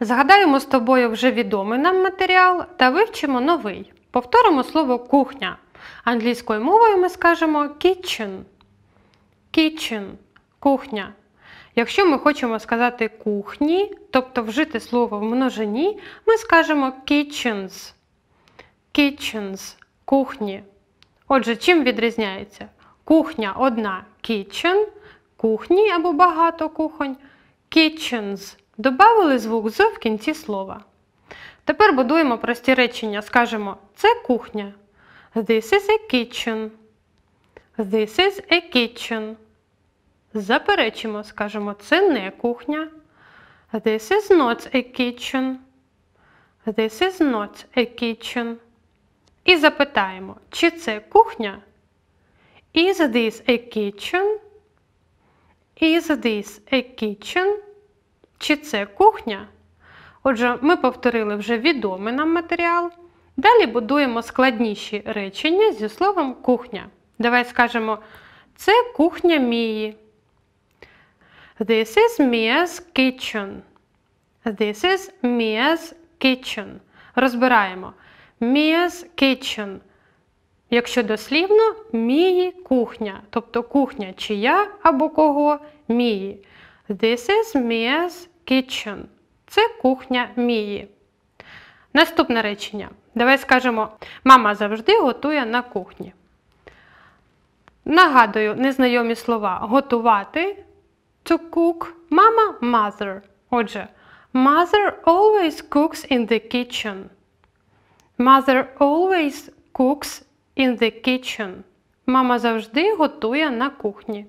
Згадаємо з тобою вже відомий нам матеріал та вивчимо новий. Повторимо слово кухня. Англійською мовою ми скажемо kitchen. Kitchen кухня. Якщо ми хочемо сказати кухні, тобто вжити слово в множині, ми скажемо kitchens. Kitchens кухні. Отже, чим відрізняється? Кухня одна kitchen, кухні або багато кухонь, kitchens Добавили звук з в кінці слова. Тепер будуємо прості речення. Скажемо це кухня. This is a kitchen. This is a kitchen. Заперечимо, скажемо, це не кухня. This is not a kitchen. This is not a kitchen. І запитаємо, чи це кухня? Is this a kitchen? Is this a kitchen? Чи це кухня? Отже, ми повторили вже відомий нам матеріал. Далі будуємо складніші речення зі словом кухня. Давай скажемо: це кухня Мії. This is Mia's kitchen. This is Mia's kitchen. Розбираємо Mia's kitchen. Якщо дослівно, мії кухня. Тобто кухня чия або кого мії. This is Mia's kitchen. Це кухня Мії. Наступне речення. Давай скажемо, мама завжди готує на кухні. Нагадую, незнайомі слова готувати to cook. Мама mother. Отже, mother always cooks in the kitchen. Mother always cooks in the kitchen. Мама завжди готує на кухні.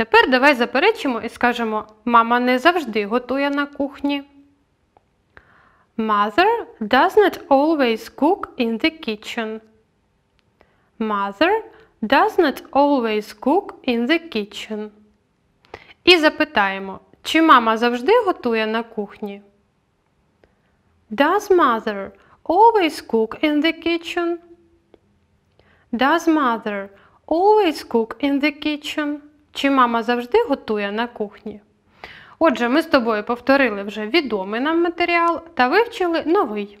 Тепер давай заперечимо і скажемо: мама не завжди готує на кухні. Mother does not always cook in the kitchen. Mother does not always cook in the kitchen. І запитаємо, чи мама завжди готує на кухні? Does mother always cook in the kitchen? Does mother always cook in the kitchen? Чи мама завжди готує на кухні? Отже, ми з тобою повторили вже відомий нам матеріал та вивчили новий.